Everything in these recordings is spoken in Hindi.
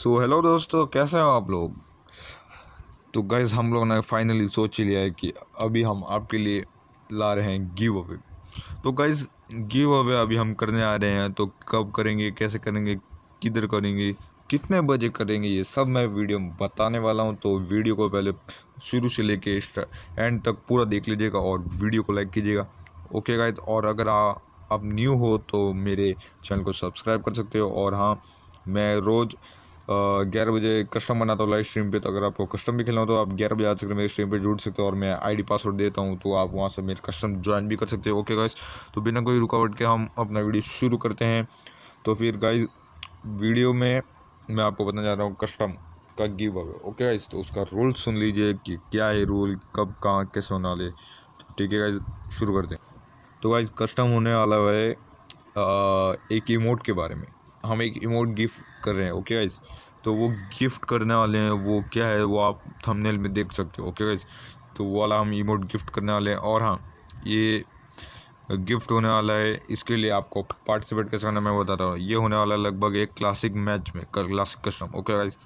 सो हेलो दोस्तों कैसे हो आप लोग तो गैस हम लोग ने फाइनली सोच ही लिया है कि अभी हम आपके लिए ला रहे हैं गिव अवे तो गैस गिव अवे अभी हम करने आ रहे हैं तो कब करेंगे कैसे करेंगे किधर करेंगे कितने बजे करेंगे ये सब मैं वीडियो में बताने वाला हूँ तो वीडियो को पहले शुरू से लेके एंड तक पूरा देख लीजिएगा और वीडियो को लाइक कीजिएगा ओके गाइज और अगर आ, आप न्यू हो तो मेरे चैनल को सब्सक्राइब कर सकते हो और हाँ मैं रोज़ ग्यारह बजे कस्टम बनाता हूँ लाइव स्ट्रीम पे तो अगर आपको कस्टम भी खेलना हो तो आप ग्यारह बजे आ सकते हो मेरे स्ट्रीम पे जुड़ सकते हो और मैं आईडी पासवर्ड देता हूँ तो आप वहाँ से मेरे कस्टम ज्वाइन भी कर सकते हो ओके गाइस तो बिना कोई रुकावट के हम अपना वीडियो शुरू करते हैं तो फिर गाइज वीडियो में मैं आपको बताना चाह रहा हूँ कस्टम का गिव अवे ओके गाइज तो उसका रूल सुन लीजिए कि क्या है रूल कब कहाँ कैसे होना ले तो ठीक है गाइज शुरू करते हैं तो गाइज कस्टम होने वाला है एक इमोट के बारे में हम एक इमोट गिफ्ट कर रहे हैं ओके गाइज तो वो गिफ्ट करने वाले हैं वो क्या है वो आप थंबनेल में देख सकते हो ओके गाइज तो वो वाला हम इमोट गिफ्ट करने वाले हैं और हाँ ये गिफ्ट होने वाला है इसके लिए आपको पार्टिसिपेट कैसे करना मैं बताता हूँ ये होने वाला है लगभग एक क्लासिक मैच में क्लासिक कस्टम ओके गाइज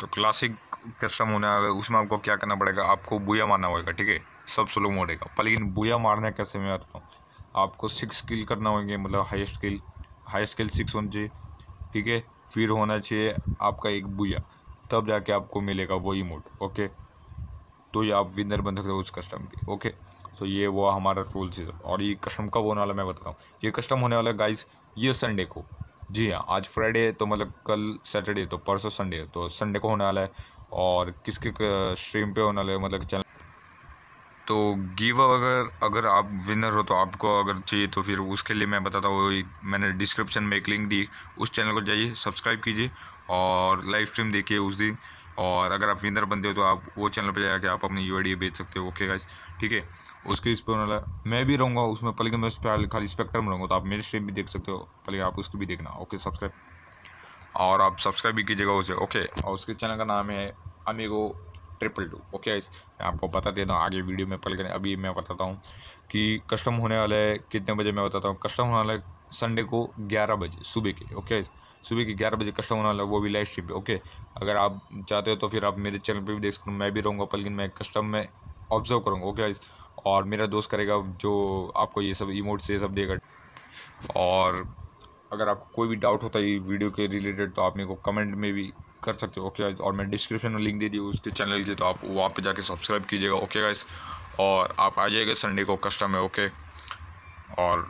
तो क्लासिक कस्टम होने वाला है उसमें आपको क्या करना पड़ेगा आपको बुया मारना होगा ठीक है सब स्लो मोड़ेगा पर लेकिन बुया मारने कैसे मैं आता हूँ आपको सिक्स किल करना होंगे मतलब highest kill highest kill six होना चाहिए ठीक है फिर होना चाहिए आपका एक बुया तब जाके आपको मिलेगा वो इमोट ओके तो ये आप विनर बन सकते हो उस कस्टम के ओके तो ये वो हमारा रूल है और ये कस्टम कब होने वाला मैं बताऊँ हूँ ये कस्टम होने वाला गाइस ये संडे को जी हाँ आज फ्राइडे है तो मतलब कल सैटरडे तो परसों संडे है तो संडे को होने वाला है और किसके स्ट्रीम पे होने वाला है मतलब चैनल तो गिव अगर अगर आप विनर हो तो आपको अगर चाहिए तो फिर उसके लिए मैं बताता हूँ मैंने डिस्क्रिप्शन में एक लिंक दी उस चैनल को जाइए सब्सक्राइब कीजिए और लाइव स्ट्रीम देखिए उस दिन और अगर आप विनर बनते हो तो आप वो चैनल पर जाकर आप अपनी यू बेच सकते हो ओके गाइज ठीक है उसके इस पर मैं भी रहूँगा उसमें पहले कि मैं उस पर खाली स्पेक्टर में रहूँगा तो आप मेरी स्ट्रीम भी देख सकते हो पहले आप उसको भी देखना ओके सब्सक्राइब और आप सब्सक्राइब भी कीजिएगा उसे ओके और उसके चैनल का नाम है अमीगो ट्रिपल टू ओके आइस मैं आपको बता देता हूँ आगे वीडियो में पल करें अभी मैं बताता हूँ कि कस्टम होने वाला है कितने बजे मैं बताता हूँ कस्टम होने वाला है संडे को ग्यारह बजे सुबह के ओके आइस सुबह के ग्यारह बजे कस्टम होने वाला वो भी लाइव स्ट्रीम पे ओके अगर आप चाहते हो तो फिर आप मेरे चैनल पर भी देख सकते मैं भी रहूँगा पल मैं कस्टम में ऑब्जर्व करूँगा ओके आइस और मेरा दोस्त करेगा जो आपको ये सब इमोट्स ये सब देगा और अगर आपको कोई भी डाउट होता है वीडियो के रिलेटेड तो आप मेरे को कमेंट में भी कर सकते हो ओके गाइज और मैं डिस्क्रिप्शन में लिंक दे दी उसके चैनल की तो आप वहाँ पे जाके सब्सक्राइब कीजिएगा ओके गाइस और आप आ जाइएगा संडे को कस्टम है ओके और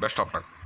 बेस्ट ऑफ लक